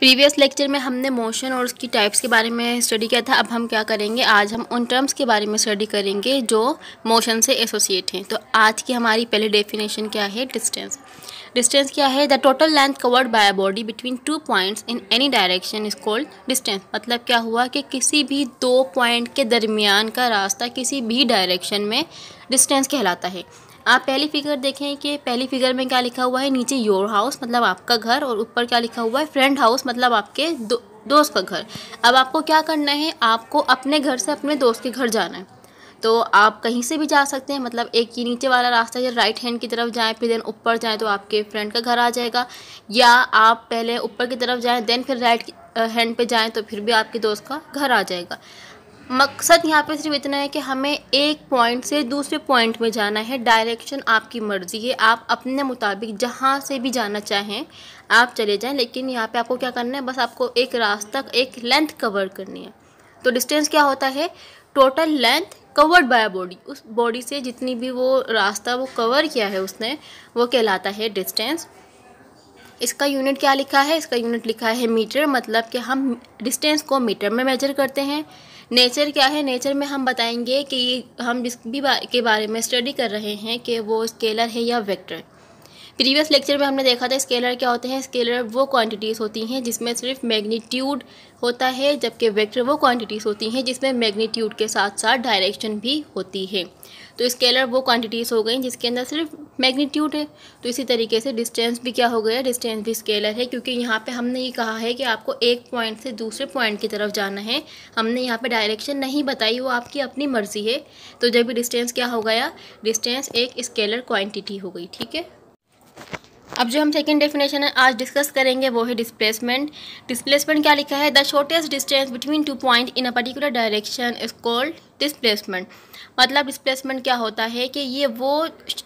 previous lecture में हमने motion और उसकी टाइप्स के बारे में स्टडी किया था अब हम क्या करेंगे आज हम उन टर्म्स के बारे में स्टडी करेंगे जो मोशन से एसोसिएट हैं तो आज की हमारी पहली डेफिनेशन क्या है डिस्टेंस डिस्टेंस क्या है the total length covered by body between two points in any direction is called distance मतलब क्या हुआ कि किसी भी दो पॉइंट के दरमियान का रास्ता किसी भी डायरेक्शन में डिस्टेंस कहलाता है आप पहली फिगर देखें कि पहली फिगर में क्या लिखा हुआ है नीचे योर हाउस मतलब आपका घर और ऊपर क्या लिखा हुआ है फ्रेंड हाउस मतलब आपके दो, दोस्त का घर अब आपको क्या करना है आपको अपने घर से अपने दोस्त के घर जाना है तो आप कहीं से भी जा सकते हैं मतलब एक ही नीचे वाला रास्ता या राइट हैंड की तरफ जाएं फिर देन ऊपर जाएं तो आपके फ्रेंड का घर आ जाएगा या आप पहले ऊपर की तरफ जाएं देन फिर राइट हैंड uh, पे जाएं तो फिर भी आपके दोस्त का घर आ जाएगा मकसद यहाँ पे सिर्फ इतना है कि हमें एक पॉइंट से दूसरे पॉइंट में जाना है डायरेक्शन आपकी मर्ज़ी है आप अपने मुताबिक जहाँ से भी जाना चाहें आप चले जाएं लेकिन यहाँ पे आपको क्या करना है बस आपको एक रास्ता एक लेंथ कवर करनी है तो डिस्टेंस क्या होता है total length covered by body उस बॉडी से जितनी भी वो रास्ता वो कवर किया है उसने वो कहलाता है डिस्टेंस इसका यूनिट क्या लिखा है इसका यूनिट लिखा है मीटर मतलब कि हम डिस्टेंस को मीटर में मेजर करते हैं नेचर क्या है नेचर में हम बताएंगे कि हम जिस भी बा, के बारे में स्टडी कर रहे हैं कि वो स्केलर है या वेक्टर प्रीवियस लेक्चर में हमने देखा था स्केलर क्या होते हैं स्केलर वो क्वांटिटीज़ होती हैं जिसमें सिर्फ मैग्नीट्यूड होता है जबकि वेक्टर वो क्वांटिटीज़ होती हैं जिसमें मैग्नीट्यूड के साथ साथ डायरेक्शन भी होती है तो स्केलर वो क्वांटिटीज़ हो गई जिसके अंदर सिर्फ मैग्नीट्यूड है तो इसी तरीके से डिस्टेंस भी क्या हो गया डिस्टेंस भी स्केलर है क्योंकि यहाँ पे हमने ये कहा है कि आपको एक पॉइंट से दूसरे पॉइंट की तरफ जाना है हमने यहाँ पे डायरेक्शन नहीं बताई वो आपकी अपनी मर्ज़ी है तो जब भी डिस्टेंस क्या हो गया डिस्टेंस एक स्केलर क्वान्टिटी हो गई ठीक है अब जो हम सेकेंड डेफिनेशन है आज डिस्कस करेंगे वो है डिस्प्लेसमेंट डिस्प्लेसमेंट क्या लिखा है the shortest distance between two point in a particular direction is called displacement मतलब डिस्प्लेसमेंट क्या होता है कि ये वो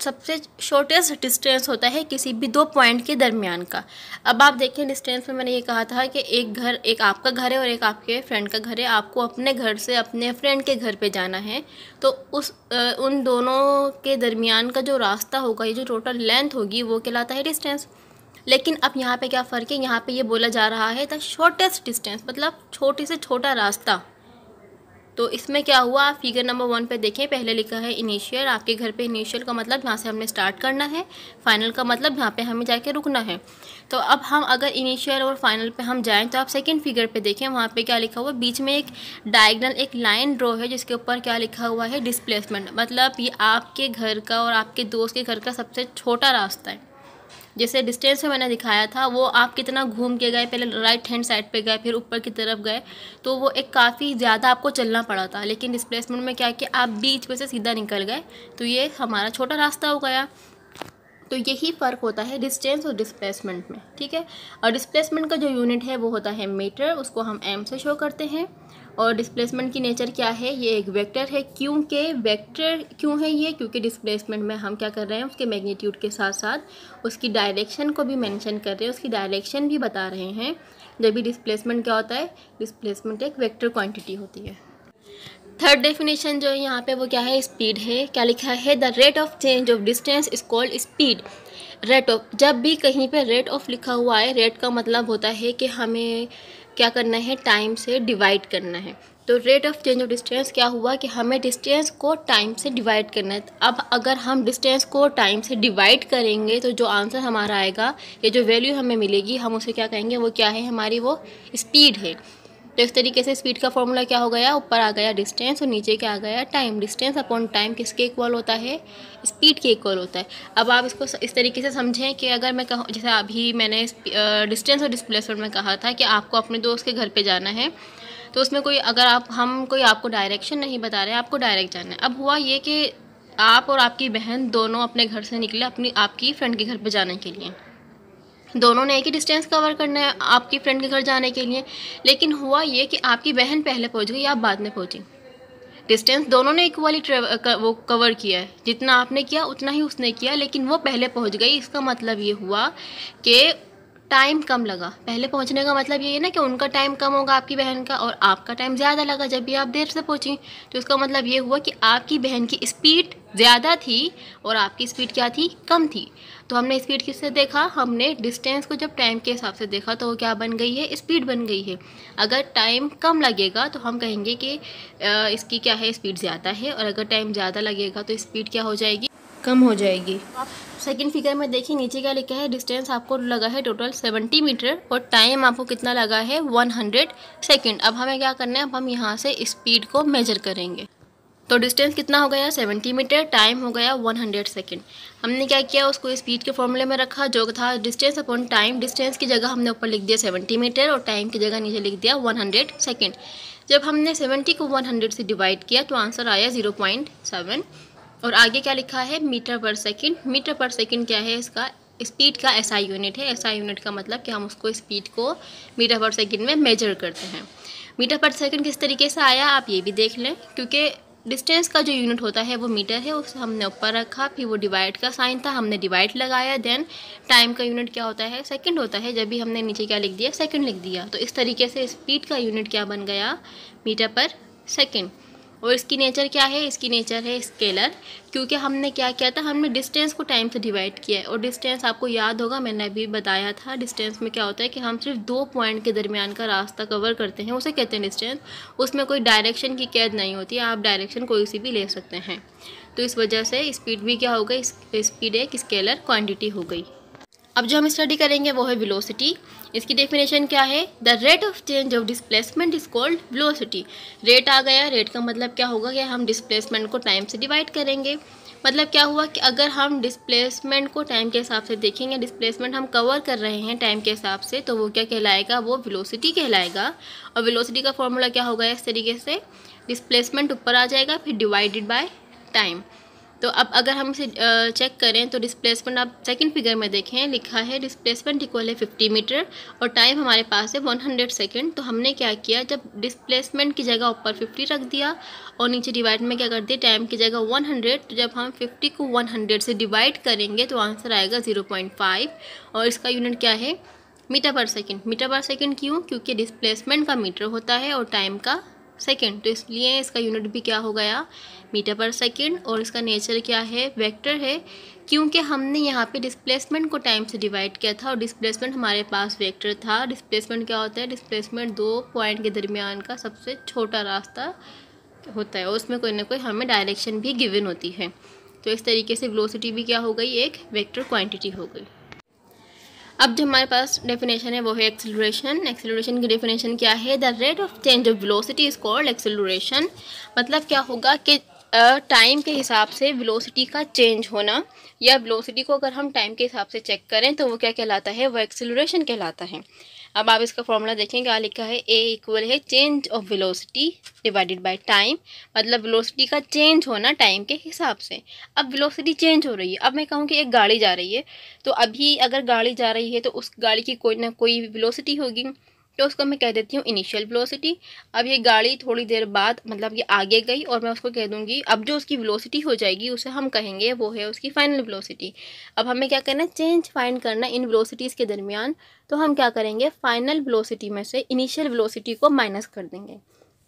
सबसे शॉर्टेस्ट डिस्टेंस होता है किसी भी दो पॉइंट के दरमियान का अब आप देखें डिस्टेंस में मैंने ये कहा था कि एक घर एक आपका घर है और एक आपके फ्रेंड का घर है आपको अपने घर से अपने फ्रेंड के घर पे जाना है तो उस उन दोनों के दरमियान का जो रास्ता होगा ये जो टोटल लेंथ होगी वो कहलाता है डिस्टेंस लेकिन अब यहाँ पे क्या फ़र्क है यहाँ पे ये बोला जा रहा है द शॉर्टेस्ट डिस्टेंस मतलब छोटे से छोटा रास्ता तो इसमें क्या हुआ आप फिगर नंबर वन पे देखें पहले लिखा है इनिशियल आपके घर पे इनिशियल का मतलब यहाँ से हमने स्टार्ट करना है फाइनल का मतलब यहाँ पे हमें जाके रुकना है तो अब हम अगर इनिशियल और फाइनल पे हम जाएं तो आप सेकंड फिगर पे देखें वहाँ पे क्या लिखा हुआ बीच में एक डायगनल एक लाइन ड्रॉ है जिसके ऊपर क्या लिखा हुआ है डिसप्लेसमेंट मतलब ये आपके घर का और आपके दोस्त के घर का सबसे छोटा रास्ता है जैसे डिस्टेंस में मैंने दिखाया था वो आप कितना घूम के गए पहले राइट हैंड साइड पे गए फिर ऊपर की तरफ गए तो वो एक काफ़ी ज़्यादा आपको चलना पड़ा था लेकिन डिस्प्लेसमेंट में क्या कि आप बीच में से सीधा निकल गए तो ये हमारा छोटा रास्ता हो गया तो यही फ़र्क होता है डिस्टेंस और डिस्प्लेसमेंट में ठीक है और डिस्प्लेसमेंट का जो यूनिट है वो होता है मीटर उसको हम एम से शो करते हैं और डिस्प्लेसमेंट की नेचर क्या है ये एक वेक्टर है क्योंकि वेक्टर क्यों है ये क्योंकि डिस्प्लेसमेंट में हम क्या कर रहे हैं उसके मैग्नीट्यूड के साथ साथ उसकी डायरेक्शन को भी मेंशन कर रहे हैं उसकी डायरेक्शन भी बता रहे हैं जब भी डिस्प्लेसमेंट क्या होता है डिस्प्लेसमेंट एक वैक्टर क्वान्टिटी होती है थर्ड डेफिनेशन जो है यहाँ पर वो क्या है स्पीड है क्या लिखा है the rate of change of distance is called speed rate of जब भी कहीं पर रेट ऑफ लिखा हुआ है रेट का मतलब होता है कि हमें क्या करना है टाइम से डिवाइड करना है तो rate of change of distance क्या हुआ कि हमें डिस्टेंस को टाइम से डिवाइड करना है अब अगर हम डिस्टेंस को टाइम से डिवाइड करेंगे तो जो आंसर हमारा आएगा या जो वैल्यू हमें मिलेगी हम उसे क्या कहेंगे वो क्या है हमारी वो स्पीड है तो इस तरीके से स्पीड का फॉर्मूला क्या हो गया ऊपर आ गया डिस्टेंस और नीचे क्या आ गया टाइम डिस्टेंस अपॉन टाइम किसके इक्वल होता है स्पीड के इक्वल होता है अब आप इसको इस तरीके से समझें कि अगर मैं कहूँ जैसे अभी मैंने डिस्टेंस और डिस्प्लेसमेंट में कहा था कि आपको अपने दोस्त के घर पर जाना है तो उसमें कोई अगर आप हम कोई आपको डायरेक्शन नहीं बता रहे आपको डायरेक्ट जाना है अब हुआ ये कि आप और आपकी बहन दोनों अपने घर से निकले अपनी आपकी फ्रेंड के घर पर जाने के लिए दोनों ने एक ही डिस्टेंस कवर करना है आपकी फ्रेंड के घर जाने के लिए लेकिन हुआ ये कि आपकी बहन पहले पहुँच गई आप बाद में पहुँची डिस्टेंस दोनों ने इक्वली वो कवर किया है जितना आपने किया उतना ही उसने किया लेकिन वो पहले पहुँच गई इसका मतलब ये हुआ कि टाइम कम लगा पहले पहुंचने का मतलब ये है ना कि उनका टाइम कम होगा आपकी बहन का और आपका टाइम ज़्यादा लगा जब भी आप देर से पहुंची तो इसका मतलब ये हुआ कि आपकी बहन की स्पीड ज़्यादा थी और आपकी स्पीड क्या थी कम थी तो हमने स्पीड किससे देखा हमने डिस्टेंस को जब टाइम के हिसाब से देखा तो वो क्या बन गई है स्पीड बन गई है अगर टाइम कम लगेगा तो हम कहेंगे कि इसकी क्या है स्पीड ज़्यादा है और अगर टाइम ज़्यादा लगेगा तो स्पीड क्या हो जाएगी कम हो जाएगी आप सेकेंड फिगर में देखिए नीचे क्या लिखा है डिस्टेंस आपको लगा है टोटल सेवेंटी मीटर और टाइम आपको कितना लगा है वन हंड्रेड सेकेंड अब हमें क्या करना है अब हम यहाँ से स्पीड को मेजर करेंगे तो डिस्टेंस कितना हो गया 70 मीटर टाइम हो गया 100 सेकेंड हमने क्या किया उसको स्पीड के फॉर्मूले में रखा जो था डिस्टेंस अपॉन टाइम डिस्टेंस की जगह हमने ऊपर लिख दिया 70 मीटर और टाइम की जगह नीचे लिख दिया 100 सेकेंड जब हमने 70 को 100 से डिवाइड किया तो आंसर आया 0.7 और आगे क्या लिखा है metre per second metre per second क्या है इसका स्पीड का ऐसा यूनिट है ऐसा यूनिट का मतलब कि हम उसको स्पीड को मीटर पर सेकेंड में मेजर करते हैं मीटर पर सेकेंड किस तरीके से आया आप ये भी देख लें क्योंकि डिस्टेंस का जो यूनिट होता है वो मीटर है उसे हमने ऊपर रखा फिर वो डिवाइड का साइन था हमने डिवाइड लगाया देन टाइम का यूनिट क्या होता है सेकंड होता है जब भी हमने नीचे क्या लिख दिया सेकंड लिख दिया तो इस तरीके से स्पीड का यूनिट क्या बन गया मीटर पर सेकंड और इसकी नेचर क्या है इसकी नेचर है स्केलर क्योंकि हमने क्या किया था हमने डिस्टेंस को टाइम से डिवाइड किया है और डिस्टेंस आपको याद होगा मैंने अभी बताया था डिस्टेंस में क्या होता है कि हम सिर्फ दो पॉइंट के दरमियान का रास्ता कवर करते हैं उसे कहते हैं डिस्टेंस उसमें कोई डायरेक्शन की कैद नहीं होती आप डायरेक्शन कोई सी भी ले सकते हैं तो इस वजह से स्पीड भी क्या हो गई स्पीड एक स्केलर क्वान्टिटी हो गई अब जो हम स्टडी करेंगे वो है वेलोसिटी इसकी डेफिनेशन क्या है the rate of change of displacement is called velocity rate आ गया रेट का मतलब क्या होगा कि हम डिस्प्लेसमेंट को टाइम से डिवाइड करेंगे मतलब क्या हुआ कि अगर हम डिस्प्लेसमेंट को टाइम के हिसाब से देखेंगे डिस्प्लेसमेंट हम कवर कर रहे हैं टाइम के हिसाब से तो वो क्या कहलाएगा वो विलोसिटी कहलाएगा और विलोसिटी का फॉर्मूला क्या होगा इस तरीके से डिस्प्लेसमेंट ऊपर आ जाएगा फिर डिवाइडेड बाय टाइम तो अब अगर हम इसे चेक करें तो डिस्प्लेसमेंट आप सेकंड फिगर में देखें लिखा है डिस्प्लेसमेंट इक्वल है फिफ्टी मीटर और टाइम हमारे पास है वन हंड्रेड सेकेंड तो हमने क्या किया जब डिस्प्लेसमेंट की जगह ऊपर फिफ्टी रख दिया और नीचे डिवाइड में क्या कर दिया टाइम की जगह वन हंड्रेड तो जब हम फिफ्टी को वन हंड्रेड से डिवाइड करेंगे तो आंसर आएगा ज़ीरो पॉइंट फाइव और इसका यूनिट क्या है metre per second metre per second क्यों क्योंकि डिस्प्लेसमेंट का मीटर होता है और टाइम का सेकेंड तो इसलिए इसका यूनिट भी क्या हो गया मीटर पर सेकेंड और इसका नेचर क्या है वेक्टर है क्योंकि हमने यहाँ पे डिस्प्लेसमेंट को टाइम से डिवाइड किया था और डिस्प्लेसमेंट हमारे पास वेक्टर था डिस्प्लेसमेंट क्या होता है डिस्प्लेसमेंट दो पॉइंट के दरमियान का सबसे छोटा रास्ता होता है और उसमें कोई ना कोई हमें डायरेक्शन भी गिवन होती है तो इस तरीके से वेलोसिटी भी क्या हो गई एक वेक्टर क्वांटिटी हो गई अब जो हमारे पास डेफिनेशन है वो है एक्सेलरेशन एक्सेलरेशन की डेफिनेशन क्या है the rate of change of velocity is called acceleration मतलब क्या होगा कि टाइम के हिसाब से वेलोसिटी का चेंज होना या वेलोसिटी को अगर हम टाइम के हिसाब से चेक करें तो वो क्या कहलाता है वो एक्सेलरेशन कहलाता है अब आप इसका फॉर्मूला देखेंगे क्या लिखा है ए इक्वल है change of velocity divided by time मतलब वेलोसिटी का चेंज होना टाइम के हिसाब से अब वेलोसिटी चेंज हो रही है अब मैं कहूँ कि एक गाड़ी जा रही है तो अभी अगर गाड़ी जा रही है तो उस गाड़ी की कोई ना कोई वेलोसिटी होगी तो उसको मैं कह देती हूँ इनिशियल वेलोसिटी अब ये गाड़ी थोड़ी देर बाद मतलब ये आगे गई और मैं उसको कह दूँगी अब जो उसकी वेलोसिटी हो जाएगी उसे हम कहेंगे वो है उसकी फाइनल वेलोसिटी अब हमें क्या करना है चेंज फाइंड करना इन वेलोसिटीज़ के दरमियान तो हम क्या करेंगे फाइनल वेलोसिटी में से इनिशियल वेलोसिटी को माइनस कर देंगे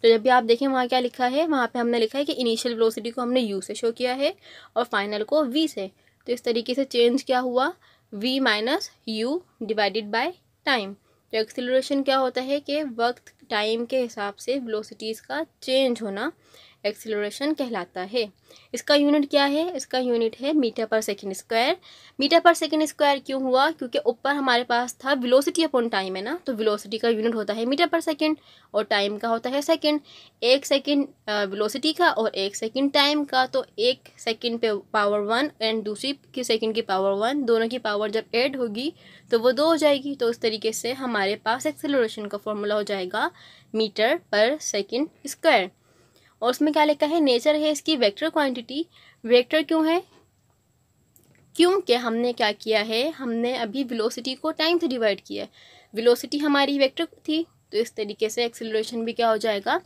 तो जब भी आप देखें वहाँ क्या लिखा है वहाँ पर हमने लिखा है कि इनिशियल वेलोसिटी को हमने यू से शो किया है और फाइनल को वी से तो इस तरीके से चेंज क्या हुआ v minus u divided by time तो एक्सेलरेशन क्या होता है कि वक्त टाइम के हिसाब से वेलोसिटीज़ का चेंज होना एक्सीलोरेशन कहलाता है इसका यूनिट क्या है इसका यूनिट है metre per second square metre per second square क्यों हुआ क्योंकि ऊपर हमारे पास था विलोसिटी अपॉन टाइम है ना तो विलोसिटी का यूनिट होता है मीटर पर सेकेंड और टाइम का होता है सेकेंड एक सेकेंड विलोसिटी का और एक सेकेंड टाइम का तो एक सेकेंड पे पावर वन एंड दूसरी की सेकेंड की पावर वन दोनों की पावर जब एड होगी तो वो दो हो जाएगी तो इस तरीके से हमारे पास एक्सेलोरेशन का फॉर्मूला हो जाएगा मीटर पर सेकेंड स्क्वायर और उसमें क्या लिखा है नेचर है इसकी वेक्टर क्वांटिटी वेक्टर क्यों है क्योंकि हमने क्या किया है हमने अभी वेलोसिटी को टाइम से डिवाइड किया है वेलोसिटी हमारी वेक्टर थी तो इस तरीके से एक्सेलरेशन भी क्या हो जाएगा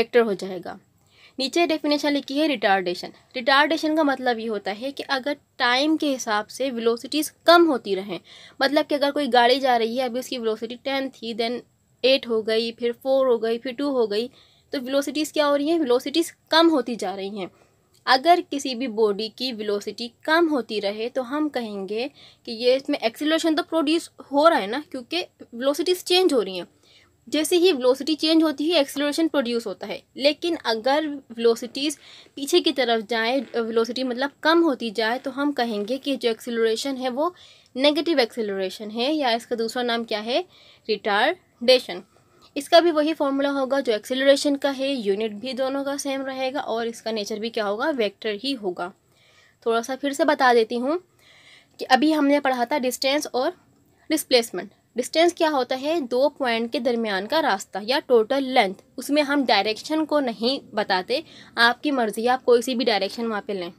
वेक्टर हो जाएगा नीचे डेफिनेशन लिखी है रिटार्डेशन रिटार्डेशन का मतलब ये होता है कि अगर टाइम के हिसाब से वेलोसिटीज़ कम होती रहें मतलब कि अगर कोई गाड़ी जा रही है अभी उसकी वेलोसिटी टेन थी देन एट हो गई फिर फोर हो गई फिर टू हो गई तो विलोसिटीज़ क्या हो रही हैं विलोसिटीज़ कम होती जा रही हैं अगर किसी भी बॉडी की विलोसिटी कम होती रहे तो हम कहेंगे कि ये इसमें एक्सीलरेशन तो प्रोड्यूस हो रहा है ना क्योंकि विलोसिटीज़ चेंज हो रही हैं जैसे ही वेलोसिटी चेंज होती है एक्सेलरेशन प्रोड्यूस होता है लेकिन अगर वेलोसिटीज़ पीछे की तरफ जाए वलोसिटी मतलब कम होती जाए तो हम कहेंगे कि जो एक्सेलरेशन है वो नेगेटिव एक्सेलरेशन है या इसका दूसरा नाम क्या है रिटार्डेशन इसका भी वही फॉर्मूला होगा जो एक्सेलरेशन का है यूनिट भी दोनों का सेम रहेगा और इसका नेचर भी क्या होगा वेक्टर ही होगा थोड़ा सा फिर से बता देती हूँ कि अभी हमने पढ़ा था डिस्टेंस और डिस्प्लेसमेंट डिस्टेंस क्या होता है दो पॉइंट के दरमियान का रास्ता या टोटल लेंथ उसमें हम डायरेक्शन को नहीं बताते आपकी मर्ज़ी आप कोई सी भी डायरेक्शन वहाँ पर लें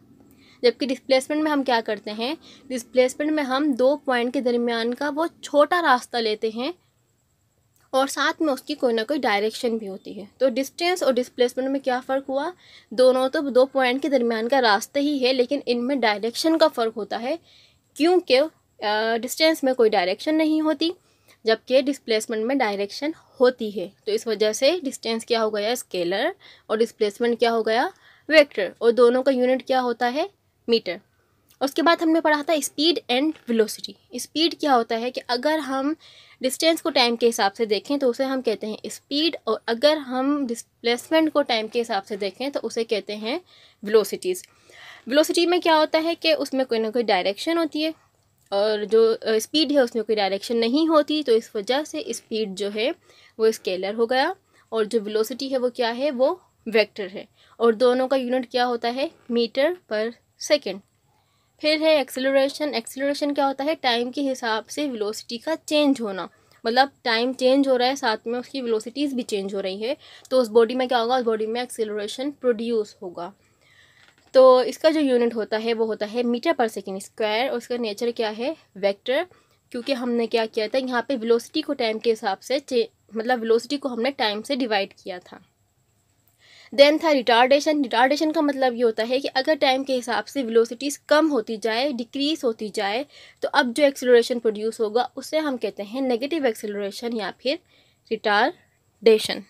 जबकि डिस्प्लेसमेंट में हम क्या करते हैं डिस्प्लेसमेंट में हम दो पॉइंट के दरमियान का वो छोटा रास्ता लेते हैं और साथ में उसकी कोई ना कोई डायरेक्शन भी होती है तो डिस्टेंस और डिस्प्लेसमेंट में क्या फ़र्क हुआ दोनों तो दो पॉइंट के दरमियान का रास्ता ही है लेकिन इनमें डायरेक्शन का फ़र्क होता है क्योंकि डिस्टेंस में कोई डायरेक्शन नहीं होती जबकि डिस्प्लेसमेंट में डायरेक्शन होती है तो इस वजह से डिस्टेंस क्या हो गया स्केलर और डिस्प्लेसमेंट क्या हो गया वेक्टर और दोनों का यूनिट क्या होता है मीटर उसके बाद हमने पढ़ा था स्पीड एंड वेलोसिटी स्पीड क्या होता है कि अगर हम डिस्टेंस को टाइम के हिसाब से देखें तो उसे हम कहते हैं स्पीड और अगर हम डिस्प्लेसमेंट को टाइम के हिसाब से देखें तो उसे कहते हैं वेलोसिटीज़ वेलोसिटी में क्या होता है कि उसमें कोई ना कोई डायरेक्शन होती है और जो स्पीड है उसमें कोई डायरेक्शन नहीं होती तो इस वजह से स्पीड जो है वो स्केलर हो गया और जो वेलोसिटी है वो क्या है वो वेक्टर है और दोनों का यूनिट क्या होता है मीटर पर सेकेंड फिर है एक्सेलरेशन एक्सेलरेशन क्या होता है टाइम के हिसाब से वेलोसिटी का चेंज होना मतलब टाइम चेंज हो रहा है साथ में उसकी वेलोसिटीज़ भी चेंज हो रही है तो उस बॉडी में क्या होगा उस बॉडी में एक्सेलरेशन प्रोड्यूस होगा तो इसका जो यूनिट होता है वो होता है मीटर पर सेकेंड स्क्वायर और उसका नेचर क्या है वेक्टर क्योंकि हमने क्या किया था यहाँ पे वेलोसिटी को टाइम के हिसाब से मतलब वेलोसिटी को हमने टाइम से डिवाइड किया था देन था रिटार्डेशन रिटार्डेशन का मतलब ये होता है कि अगर टाइम के हिसाब से वेलोसिटीज़ कम होती जाए डिक्रीज़ होती जाए तो अब जो एक्सेलरेशन प्रोड्यूस होगा उसे हम कहते हैं नेगेटिव एक्सेलरेशन या फिर रिटार्डेशन